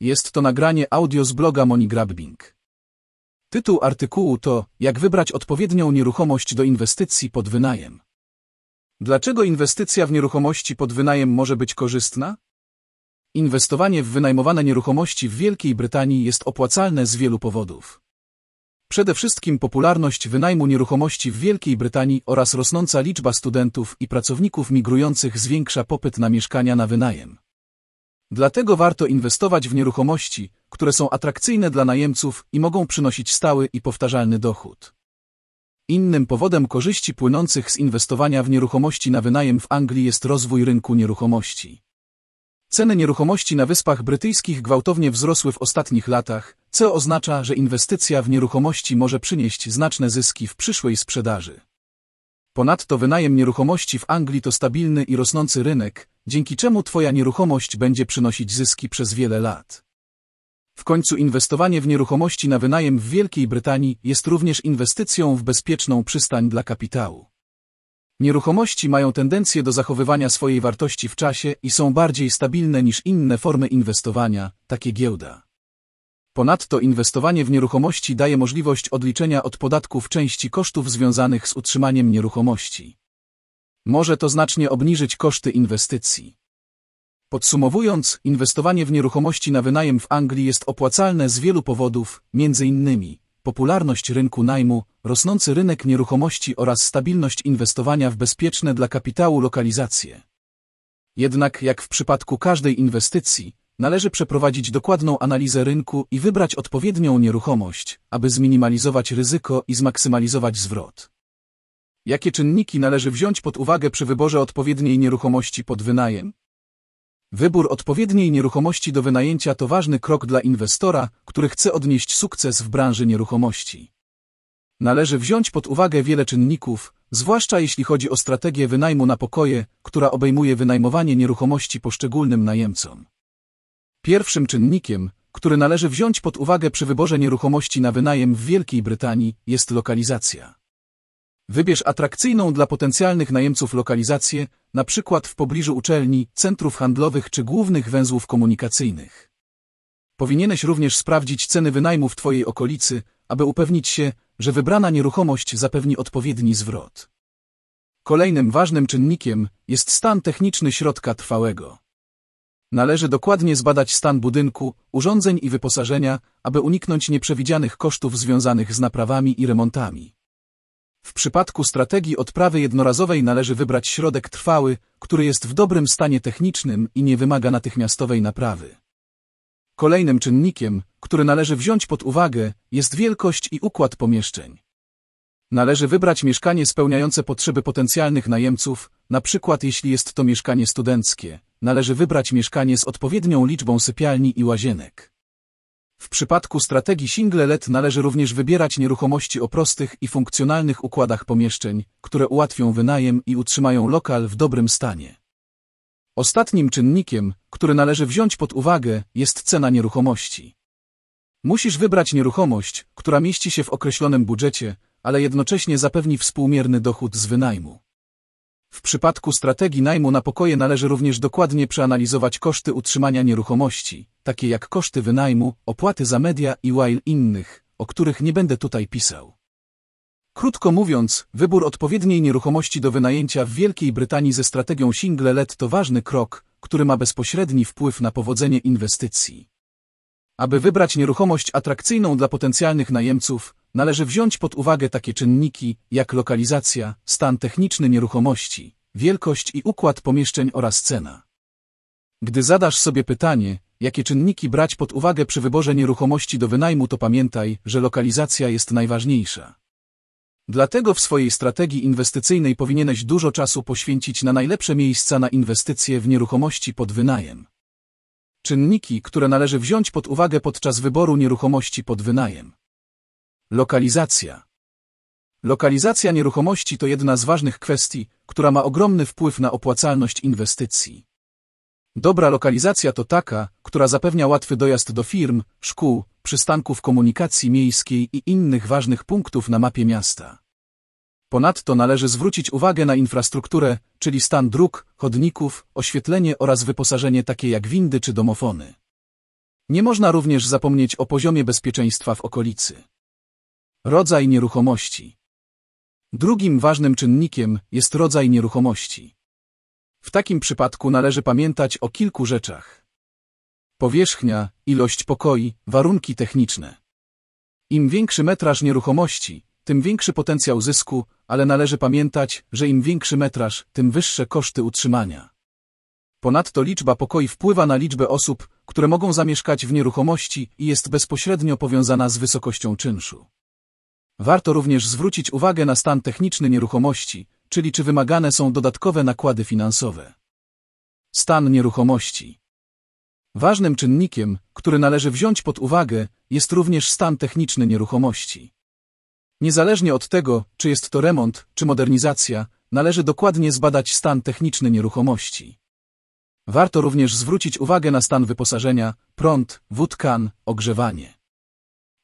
Jest to nagranie audio z bloga Grabbing. Tytuł artykułu to Jak wybrać odpowiednią nieruchomość do inwestycji pod wynajem. Dlaczego inwestycja w nieruchomości pod wynajem może być korzystna? Inwestowanie w wynajmowane nieruchomości w Wielkiej Brytanii jest opłacalne z wielu powodów. Przede wszystkim popularność wynajmu nieruchomości w Wielkiej Brytanii oraz rosnąca liczba studentów i pracowników migrujących zwiększa popyt na mieszkania na wynajem. Dlatego warto inwestować w nieruchomości, które są atrakcyjne dla najemców i mogą przynosić stały i powtarzalny dochód. Innym powodem korzyści płynących z inwestowania w nieruchomości na wynajem w Anglii jest rozwój rynku nieruchomości. Ceny nieruchomości na Wyspach Brytyjskich gwałtownie wzrosły w ostatnich latach, co oznacza, że inwestycja w nieruchomości może przynieść znaczne zyski w przyszłej sprzedaży. Ponadto wynajem nieruchomości w Anglii to stabilny i rosnący rynek, dzięki czemu Twoja nieruchomość będzie przynosić zyski przez wiele lat. W końcu inwestowanie w nieruchomości na wynajem w Wielkiej Brytanii jest również inwestycją w bezpieczną przystań dla kapitału. Nieruchomości mają tendencję do zachowywania swojej wartości w czasie i są bardziej stabilne niż inne formy inwestowania, takie giełda. Ponadto inwestowanie w nieruchomości daje możliwość odliczenia od podatków części kosztów związanych z utrzymaniem nieruchomości. Może to znacznie obniżyć koszty inwestycji. Podsumowując, inwestowanie w nieruchomości na wynajem w Anglii jest opłacalne z wielu powodów, m.in. popularność rynku najmu, rosnący rynek nieruchomości oraz stabilność inwestowania w bezpieczne dla kapitału lokalizacje. Jednak jak w przypadku każdej inwestycji, należy przeprowadzić dokładną analizę rynku i wybrać odpowiednią nieruchomość, aby zminimalizować ryzyko i zmaksymalizować zwrot. Jakie czynniki należy wziąć pod uwagę przy wyborze odpowiedniej nieruchomości pod wynajem? Wybór odpowiedniej nieruchomości do wynajęcia to ważny krok dla inwestora, który chce odnieść sukces w branży nieruchomości. Należy wziąć pod uwagę wiele czynników, zwłaszcza jeśli chodzi o strategię wynajmu na pokoje, która obejmuje wynajmowanie nieruchomości poszczególnym najemcom. Pierwszym czynnikiem, który należy wziąć pod uwagę przy wyborze nieruchomości na wynajem w Wielkiej Brytanii, jest lokalizacja. Wybierz atrakcyjną dla potencjalnych najemców lokalizację, na przykład w pobliżu uczelni, centrów handlowych czy głównych węzłów komunikacyjnych. Powinieneś również sprawdzić ceny wynajmu w Twojej okolicy, aby upewnić się, że wybrana nieruchomość zapewni odpowiedni zwrot. Kolejnym ważnym czynnikiem jest stan techniczny środka trwałego. Należy dokładnie zbadać stan budynku, urządzeń i wyposażenia, aby uniknąć nieprzewidzianych kosztów związanych z naprawami i remontami. W przypadku strategii odprawy jednorazowej należy wybrać środek trwały, który jest w dobrym stanie technicznym i nie wymaga natychmiastowej naprawy. Kolejnym czynnikiem, który należy wziąć pod uwagę, jest wielkość i układ pomieszczeń. Należy wybrać mieszkanie spełniające potrzeby potencjalnych najemców, na przykład jeśli jest to mieszkanie studenckie, należy wybrać mieszkanie z odpowiednią liczbą sypialni i łazienek. W przypadku strategii single-let należy również wybierać nieruchomości o prostych i funkcjonalnych układach pomieszczeń, które ułatwią wynajem i utrzymają lokal w dobrym stanie. Ostatnim czynnikiem, który należy wziąć pod uwagę, jest cena nieruchomości. Musisz wybrać nieruchomość, która mieści się w określonym budżecie, ale jednocześnie zapewni współmierny dochód z wynajmu. W przypadku strategii najmu na pokoje należy również dokładnie przeanalizować koszty utrzymania nieruchomości, takie jak koszty wynajmu, opłaty za media i while innych, o których nie będę tutaj pisał. Krótko mówiąc, wybór odpowiedniej nieruchomości do wynajęcia w Wielkiej Brytanii ze strategią single LED to ważny krok, który ma bezpośredni wpływ na powodzenie inwestycji. Aby wybrać nieruchomość atrakcyjną dla potencjalnych najemców, należy wziąć pod uwagę takie czynniki jak lokalizacja, stan techniczny nieruchomości, wielkość i układ pomieszczeń oraz cena. Gdy zadasz sobie pytanie, Jakie czynniki brać pod uwagę przy wyborze nieruchomości do wynajmu, to pamiętaj, że lokalizacja jest najważniejsza. Dlatego w swojej strategii inwestycyjnej powinieneś dużo czasu poświęcić na najlepsze miejsca na inwestycje w nieruchomości pod wynajem. Czynniki, które należy wziąć pod uwagę podczas wyboru nieruchomości pod wynajem. Lokalizacja. Lokalizacja nieruchomości to jedna z ważnych kwestii, która ma ogromny wpływ na opłacalność inwestycji. Dobra lokalizacja to taka, która zapewnia łatwy dojazd do firm, szkół, przystanków komunikacji miejskiej i innych ważnych punktów na mapie miasta. Ponadto należy zwrócić uwagę na infrastrukturę, czyli stan dróg, chodników, oświetlenie oraz wyposażenie takie jak windy czy domofony. Nie można również zapomnieć o poziomie bezpieczeństwa w okolicy. Rodzaj nieruchomości. Drugim ważnym czynnikiem jest rodzaj nieruchomości. W takim przypadku należy pamiętać o kilku rzeczach. Powierzchnia, ilość pokoi, warunki techniczne. Im większy metraż nieruchomości, tym większy potencjał zysku, ale należy pamiętać, że im większy metraż, tym wyższe koszty utrzymania. Ponadto liczba pokoi wpływa na liczbę osób, które mogą zamieszkać w nieruchomości i jest bezpośrednio powiązana z wysokością czynszu. Warto również zwrócić uwagę na stan techniczny nieruchomości, czyli czy wymagane są dodatkowe nakłady finansowe. Stan nieruchomości. Ważnym czynnikiem, który należy wziąć pod uwagę, jest również stan techniczny nieruchomości. Niezależnie od tego, czy jest to remont, czy modernizacja, należy dokładnie zbadać stan techniczny nieruchomości. Warto również zwrócić uwagę na stan wyposażenia, prąd, wódkan, ogrzewanie.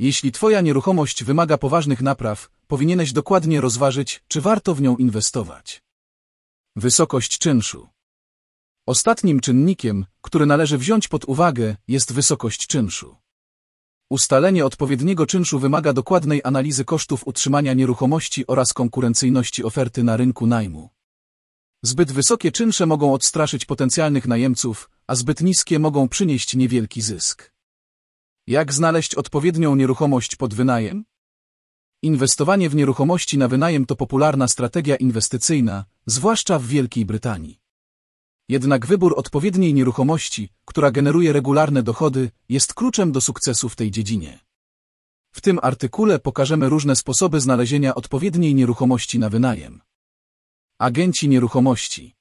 Jeśli Twoja nieruchomość wymaga poważnych napraw, powinieneś dokładnie rozważyć, czy warto w nią inwestować. Wysokość czynszu Ostatnim czynnikiem, który należy wziąć pod uwagę, jest wysokość czynszu. Ustalenie odpowiedniego czynszu wymaga dokładnej analizy kosztów utrzymania nieruchomości oraz konkurencyjności oferty na rynku najmu. Zbyt wysokie czynsze mogą odstraszyć potencjalnych najemców, a zbyt niskie mogą przynieść niewielki zysk. Jak znaleźć odpowiednią nieruchomość pod wynajem? Inwestowanie w nieruchomości na wynajem to popularna strategia inwestycyjna, zwłaszcza w Wielkiej Brytanii. Jednak wybór odpowiedniej nieruchomości, która generuje regularne dochody, jest kluczem do sukcesu w tej dziedzinie. W tym artykule pokażemy różne sposoby znalezienia odpowiedniej nieruchomości na wynajem. Agenci nieruchomości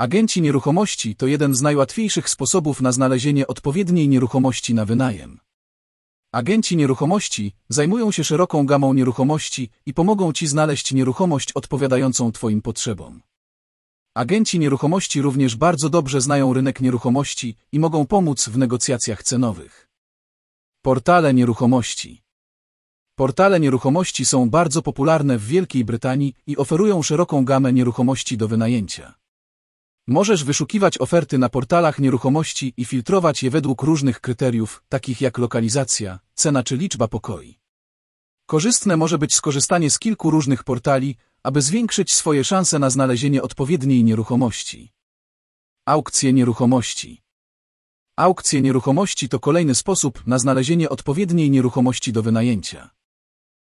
Agenci nieruchomości to jeden z najłatwiejszych sposobów na znalezienie odpowiedniej nieruchomości na wynajem. Agenci nieruchomości zajmują się szeroką gamą nieruchomości i pomogą Ci znaleźć nieruchomość odpowiadającą Twoim potrzebom. Agenci nieruchomości również bardzo dobrze znają rynek nieruchomości i mogą pomóc w negocjacjach cenowych. Portale nieruchomości Portale nieruchomości są bardzo popularne w Wielkiej Brytanii i oferują szeroką gamę nieruchomości do wynajęcia. Możesz wyszukiwać oferty na portalach nieruchomości i filtrować je według różnych kryteriów, takich jak lokalizacja, cena czy liczba pokoi. Korzystne może być skorzystanie z kilku różnych portali, aby zwiększyć swoje szanse na znalezienie odpowiedniej nieruchomości. Aukcje nieruchomości Aukcje nieruchomości to kolejny sposób na znalezienie odpowiedniej nieruchomości do wynajęcia.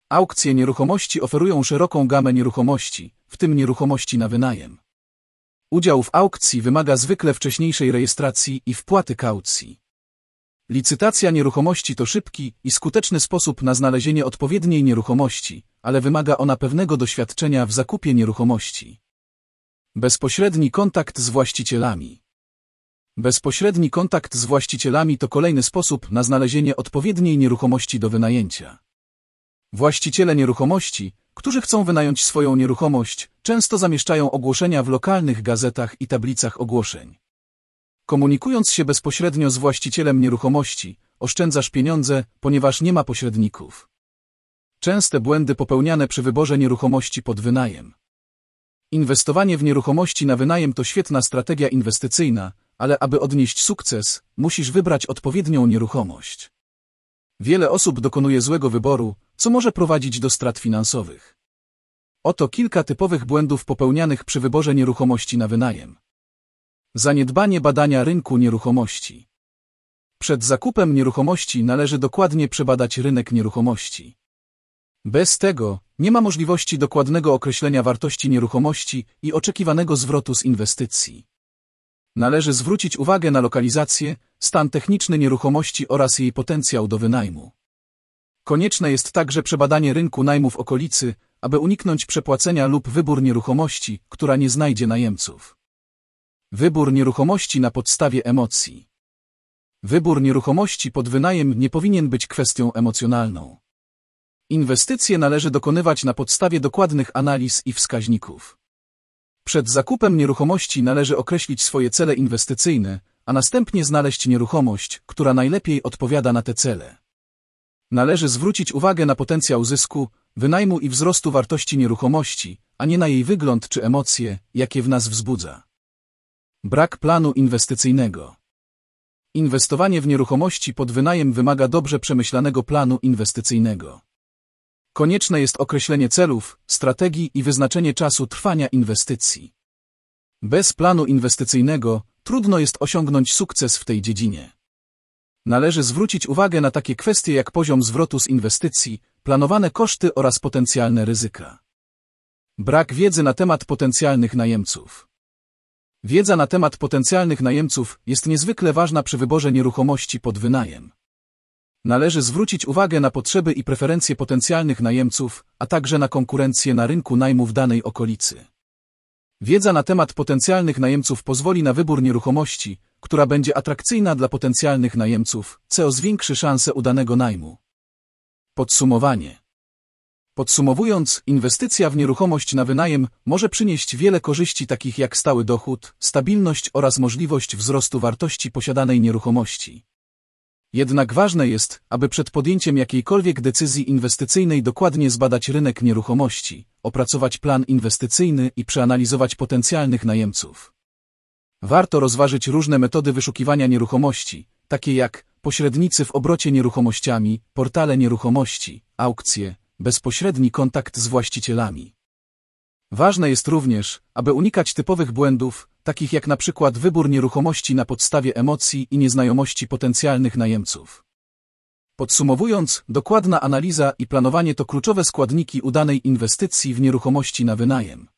Aukcje nieruchomości oferują szeroką gamę nieruchomości, w tym nieruchomości na wynajem. Udział w aukcji wymaga zwykle wcześniejszej rejestracji i wpłaty kaucji. Licytacja nieruchomości to szybki i skuteczny sposób na znalezienie odpowiedniej nieruchomości, ale wymaga ona pewnego doświadczenia w zakupie nieruchomości. Bezpośredni kontakt z właścicielami. Bezpośredni kontakt z właścicielami to kolejny sposób na znalezienie odpowiedniej nieruchomości do wynajęcia. Właściciele nieruchomości którzy chcą wynająć swoją nieruchomość, często zamieszczają ogłoszenia w lokalnych gazetach i tablicach ogłoszeń. Komunikując się bezpośrednio z właścicielem nieruchomości, oszczędzasz pieniądze, ponieważ nie ma pośredników. Częste błędy popełniane przy wyborze nieruchomości pod wynajem. Inwestowanie w nieruchomości na wynajem to świetna strategia inwestycyjna, ale aby odnieść sukces, musisz wybrać odpowiednią nieruchomość. Wiele osób dokonuje złego wyboru, co może prowadzić do strat finansowych. Oto kilka typowych błędów popełnianych przy wyborze nieruchomości na wynajem. Zaniedbanie badania rynku nieruchomości. Przed zakupem nieruchomości należy dokładnie przebadać rynek nieruchomości. Bez tego nie ma możliwości dokładnego określenia wartości nieruchomości i oczekiwanego zwrotu z inwestycji. Należy zwrócić uwagę na lokalizację, stan techniczny nieruchomości oraz jej potencjał do wynajmu. Konieczne jest także przebadanie rynku najmów okolicy, aby uniknąć przepłacenia lub wybór nieruchomości, która nie znajdzie najemców. Wybór nieruchomości na podstawie emocji. Wybór nieruchomości pod wynajem nie powinien być kwestią emocjonalną. Inwestycje należy dokonywać na podstawie dokładnych analiz i wskaźników. Przed zakupem nieruchomości należy określić swoje cele inwestycyjne, a następnie znaleźć nieruchomość, która najlepiej odpowiada na te cele. Należy zwrócić uwagę na potencjał zysku, wynajmu i wzrostu wartości nieruchomości, a nie na jej wygląd czy emocje, jakie w nas wzbudza. Brak planu inwestycyjnego. Inwestowanie w nieruchomości pod wynajem wymaga dobrze przemyślanego planu inwestycyjnego. Konieczne jest określenie celów, strategii i wyznaczenie czasu trwania inwestycji. Bez planu inwestycyjnego trudno jest osiągnąć sukces w tej dziedzinie. Należy zwrócić uwagę na takie kwestie jak poziom zwrotu z inwestycji, planowane koszty oraz potencjalne ryzyka. Brak wiedzy na temat potencjalnych najemców. Wiedza na temat potencjalnych najemców jest niezwykle ważna przy wyborze nieruchomości pod wynajem. Należy zwrócić uwagę na potrzeby i preferencje potencjalnych najemców, a także na konkurencję na rynku najmu w danej okolicy. Wiedza na temat potencjalnych najemców pozwoli na wybór nieruchomości, która będzie atrakcyjna dla potencjalnych najemców, co zwiększy szanse udanego najmu. Podsumowanie Podsumowując, inwestycja w nieruchomość na wynajem może przynieść wiele korzyści takich jak stały dochód, stabilność oraz możliwość wzrostu wartości posiadanej nieruchomości. Jednak ważne jest, aby przed podjęciem jakiejkolwiek decyzji inwestycyjnej dokładnie zbadać rynek nieruchomości, opracować plan inwestycyjny i przeanalizować potencjalnych najemców. Warto rozważyć różne metody wyszukiwania nieruchomości, takie jak pośrednicy w obrocie nieruchomościami, portale nieruchomości, aukcje, bezpośredni kontakt z właścicielami. Ważne jest również, aby unikać typowych błędów, takich jak na przykład wybór nieruchomości na podstawie emocji i nieznajomości potencjalnych najemców. Podsumowując, dokładna analiza i planowanie to kluczowe składniki udanej inwestycji w nieruchomości na wynajem.